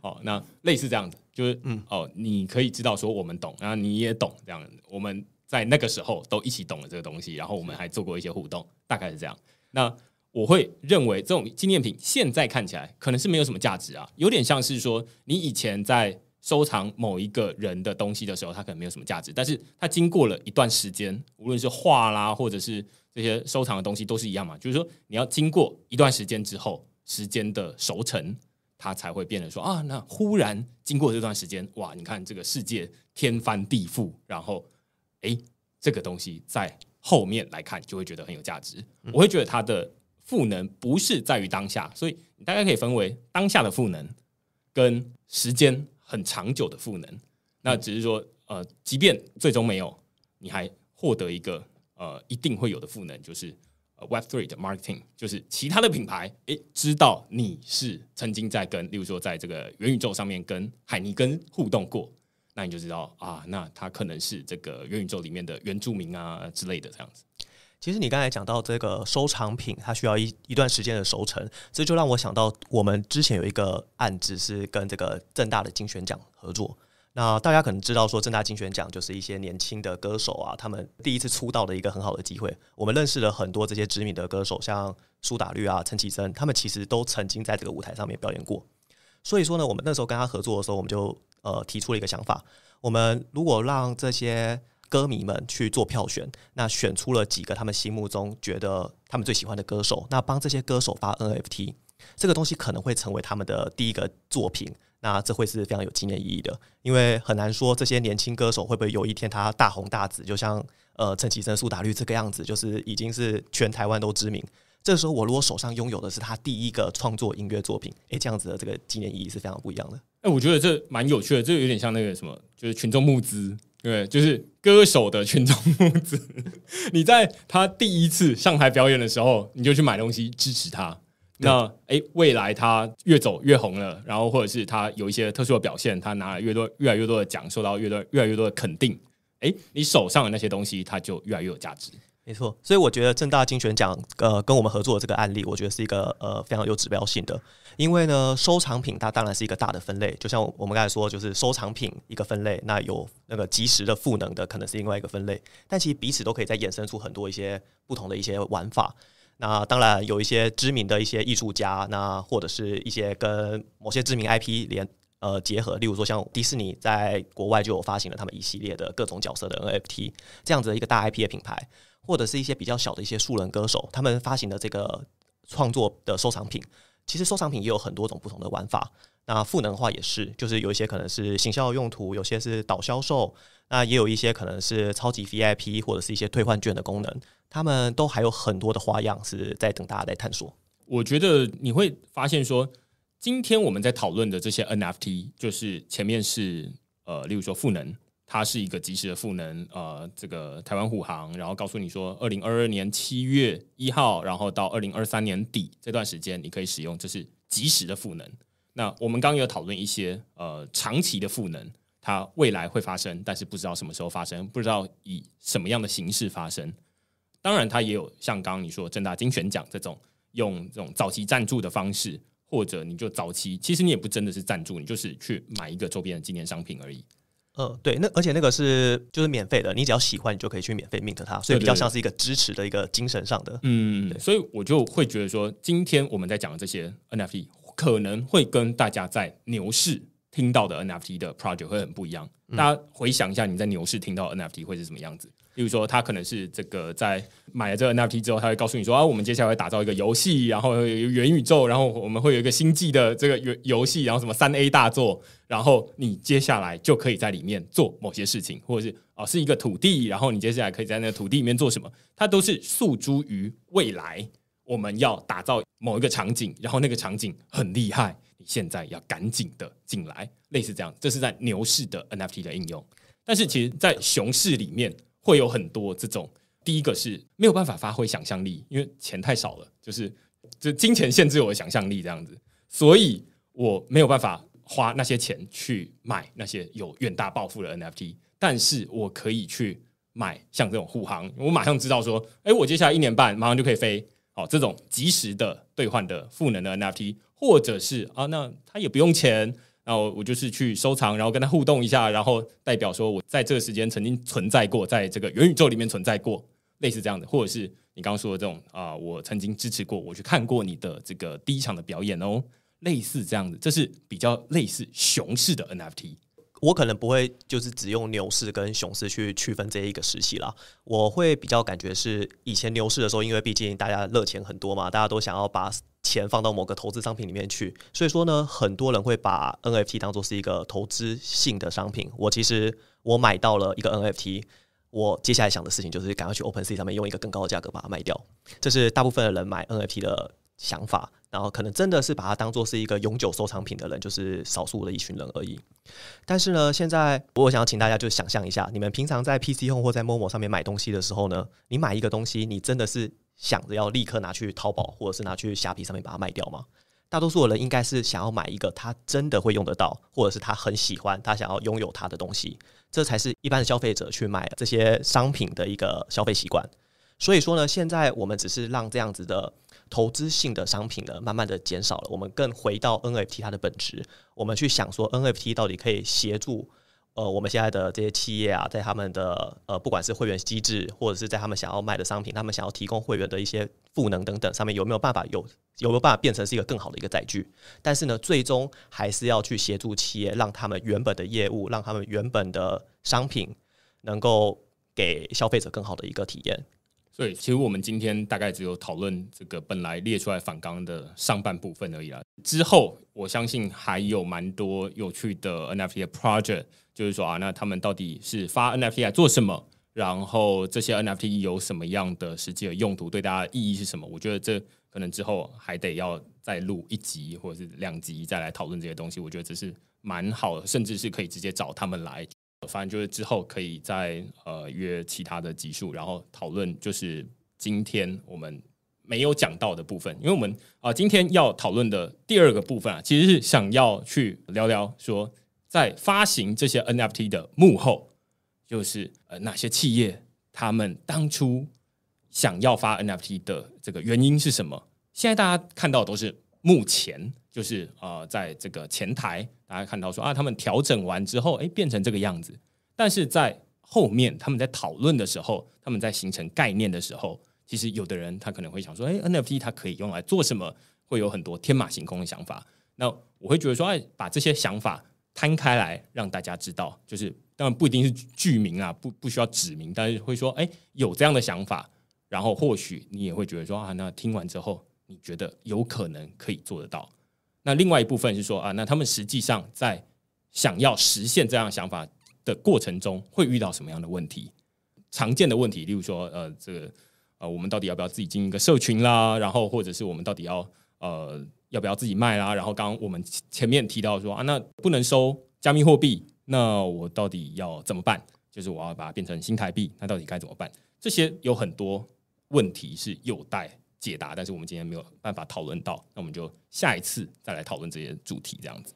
哦，那类似这样子，就是嗯，哦，你可以知道说我们懂，然后你也懂，这样我们在那个时候都一起懂了这个东西，然后我们还做过一些互动，大概是这样。那我会认为这种纪念品现在看起来可能是没有什么价值啊，有点像是说你以前在。收藏某一个人的东西的时候，它可能没有什么价值，但是它经过了一段时间，无论是画啦，或者是这些收藏的东西，都是一样嘛。就是说，你要经过一段时间之后，时间的熟成，它才会变得说啊，那忽然经过这段时间，哇，你看这个世界天翻地覆，然后诶，这个东西在后面来看就会觉得很有价值。我会觉得它的赋能不是在于当下，所以你大概可以分为当下的赋能跟时间。很长久的赋能，那只是说，呃，即便最终没有，你还获得一个呃一定会有的赋能，就是 Web Three 的 marketing，就是其他的品牌，诶，知道你是曾经在跟，例如说，在这个元宇宙上面跟海尼根互动过，那你就知道啊，那它可能是这个元宇宙里面的原住民啊之类的这样子。其实你刚才讲到这个收藏品，它需要一一段时间的熟成，这就让我想到我们之前有一个案子是跟这个正大的金选奖合作。那大家可能知道说正大金选奖就是一些年轻的歌手啊，他们第一次出道的一个很好的机会。我们认识了很多这些知名的歌手，像苏打绿啊、陈绮贞，他们其实都曾经在这个舞台上面表演过。所以说呢，我们那时候跟他合作的时候，我们就呃提出了一个想法，我们如果让这些。歌迷们去做票选，那选出了几个他们心目中觉得他们最喜欢的歌手，那帮这些歌手发 NFT，这个东西可能会成为他们的第一个作品，那这会是非常有纪念意义的，因为很难说这些年轻歌手会不会有一天他大红大紫，就像呃陈绮贞、苏打绿这个样子，就是已经是全台湾都知名。这时候我如果手上拥有的是他第一个创作音乐作品，诶，这样子的这个纪念意义是非常不一样的。诶，我觉得这蛮有趣的，这有点像那个什么，就是群众募资。对，就是歌手的群众募资。你在他第一次上台表演的时候，你就去买东西支持他。那哎，未来他越走越红了，然后或者是他有一些特殊的表现，他拿了越多越来越多的奖，受到越多越来越多的肯定。哎，你手上的那些东西，它就越来越有价值。没错，所以我觉得正大精选奖呃跟我们合作的这个案例，我觉得是一个呃非常有指标性的。因为呢，收藏品它当然是一个大的分类，就像我们刚才说，就是收藏品一个分类。那有那个及时的赋能的，可能是另外一个分类。但其实彼此都可以再衍生出很多一些不同的一些玩法。那当然有一些知名的一些艺术家，那或者是一些跟某些知名 IP 联呃结合，例如说像迪士尼在国外就有发行了他们一系列的各种角色的 NFT 这样子的一个大 IP 的品牌。或者是一些比较小的一些素人歌手，他们发行的这个创作的收藏品，其实收藏品也有很多种不同的玩法。那赋能的话也是，就是有一些可能是行销用途，有些是导销售，那也有一些可能是超级 VIP 或者是一些退换券的功能，他们都还有很多的花样是在等大家在探索。我觉得你会发现说，今天我们在讨论的这些 NFT，就是前面是呃，例如说赋能。它是一个即时的赋能，呃，这个台湾虎航，然后告诉你说，二零二二年七月一号，然后到二零二三年底这段时间，你可以使用，这是即时的赋能。那我们刚刚有讨论一些，呃，长期的赋能，它未来会发生，但是不知道什么时候发生，不知道以什么样的形式发生。当然，它也有像刚刚你说正大精选奖这种，用这种早期赞助的方式，或者你就早期，其实你也不真的是赞助，你就是去买一个周边的纪念商品而已。嗯，对，那而且那个是就是免费的，你只要喜欢，你就可以去免费 mint 它，所以比较像是一个支持的一个精神上的。嗯，所以我就会觉得说，今天我们在讲的这些 NFT 可能会跟大家在牛市听到的 NFT 的 project 会很不一样。大家回想一下，你在牛市听到 NFT 会是什么样子？例如说，他可能是这个在买了这 NFT 之后，他会告诉你说：“啊，我们接下来会打造一个游戏，然后元宇宙，然后我们会有一个星际的这个游游戏，然后什么三 A 大作，然后你接下来就可以在里面做某些事情，或者是啊，是一个土地，然后你接下来可以在那个土地里面做什么？它都是诉诸于未来，我们要打造某一个场景，然后那个场景很厉害，你现在要赶紧的进来，类似这样。这是在牛市的 NFT 的应用，但是其实在熊市里面。会有很多这种，第一个是没有办法发挥想象力，因为钱太少了，就是就金钱限制我的想象力这样子，所以我没有办法花那些钱去买那些有远大抱负的 NFT，但是我可以去买像这种护航，我马上知道说，哎，我接下来一年半马上就可以飞，好，这种及时的兑换的赋能的 NFT，或者是啊，那他也不用钱。然后我就是去收藏，然后跟他互动一下，然后代表说我在这个时间曾经存在过，在这个元宇宙里面存在过，类似这样的，或者是你刚刚说的这种啊，我曾经支持过，我去看过你的这个第一场的表演哦，类似这样子，这是比较类似熊市的 NFT。我可能不会就是只用牛市跟熊市去区分这一个时期啦，我会比较感觉是以前牛市的时候，因为毕竟大家热钱很多嘛，大家都想要把。钱放到某个投资商品里面去，所以说呢，很多人会把 NFT 当作是一个投资性的商品。我其实我买到了一个 NFT，我接下来想的事情就是赶快去 OpenSea 上面用一个更高的价格把它卖掉。这是大部分的人买 NFT 的想法，然后可能真的是把它当做是一个永久收藏品的人，就是少数的一群人而已。但是呢，现在我想要请大家就想象一下，你们平常在 PC Home 或在某某上面买东西的时候呢，你买一个东西，你真的是？想着要立刻拿去淘宝或者是拿去虾皮上面把它卖掉吗？大多数的人应该是想要买一个他真的会用得到，或者是他很喜欢，他想要拥有它的东西，这才是一般的消费者去买这些商品的一个消费习惯。所以说呢，现在我们只是让这样子的投资性的商品呢，慢慢的减少了，我们更回到 NFT 它的本质，我们去想说 NFT 到底可以协助。呃，我们现在的这些企业啊，在他们的呃，不管是会员机制，或者是在他们想要卖的商品，他们想要提供会员的一些赋能等等上面，有没有办法有有没有办法变成是一个更好的一个载具？但是呢，最终还是要去协助企业，让他们原本的业务，让他们原本的商品能够给消费者更好的一个体验。所以，其实我们今天大概只有讨论这个本来列出来反纲的上半部分而已啊。之后，我相信还有蛮多有趣的 NFT project。就是说啊，那他们到底是发 NFT 来做什么？然后这些 NFT 有什么样的实际的用途？对大家意义是什么？我觉得这可能之后还得要再录一集或者是两集再来讨论这些东西。我觉得这是蛮好，的，甚至是可以直接找他们来。反正就是之后可以再呃约其他的集数，然后讨论就是今天我们没有讲到的部分。因为我们啊，今天要讨论的第二个部分啊，其实是想要去聊聊说。在发行这些 NFT 的幕后，就是呃哪些企业，他们当初想要发 NFT 的这个原因是什么？现在大家看到都是目前，就是呃在这个前台，大家看到说啊，他们调整完之后，哎，变成这个样子。但是在后面他们在讨论的时候，他们在形成概念的时候，其实有的人他可能会想说，哎，NFT 它可以用来做什么？会有很多天马行空的想法。那我会觉得说，哎，把这些想法。摊开来让大家知道，就是当然不一定是剧名啊，不不需要指名，但是会说，哎，有这样的想法，然后或许你也会觉得说啊，那听完之后你觉得有可能可以做得到。那另外一部分是说啊，那他们实际上在想要实现这样想法的过程中，会遇到什么样的问题？常见的问题，例如说，呃，这个呃，我们到底要不要自己营一个社群啦？然后或者是我们到底要呃。要不要自己卖啦？然后刚刚我们前面提到说啊，那不能收加密货币，那我到底要怎么办？就是我要把它变成新台币，那到底该怎么办？这些有很多问题是有待解答，但是我们今天没有办法讨论到，那我们就下一次再来讨论这些主题，这样子。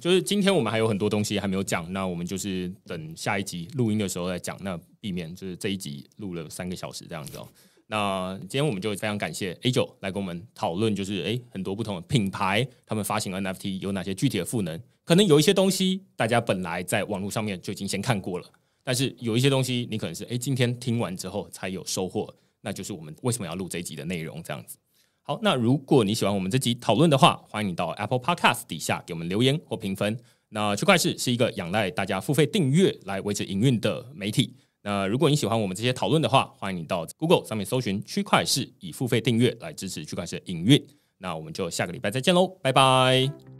就是今天我们还有很多东西还没有讲，那我们就是等下一集录音的时候再讲。那避免就是这一集录了三个小时这样子哦。那今天我们就非常感谢 A 九来跟我们讨论，就是诶很多不同的品牌他们发行 NFT 有哪些具体的赋能？可能有一些东西大家本来在网络上面就已经先看过了，但是有一些东西你可能是诶今天听完之后才有收获，那就是我们为什么要录这集的内容这样子。好，那如果你喜欢我们这集讨论的话，欢迎你到 Apple Podcast 底下给我们留言或评分。那区块链是是一个仰赖大家付费订阅来维持营运的媒体。那如果你喜欢我们这些讨论的话，欢迎你到 Google 上面搜寻“区块式”，以付费订阅来支持区块式营运。那我们就下个礼拜再见喽，拜拜。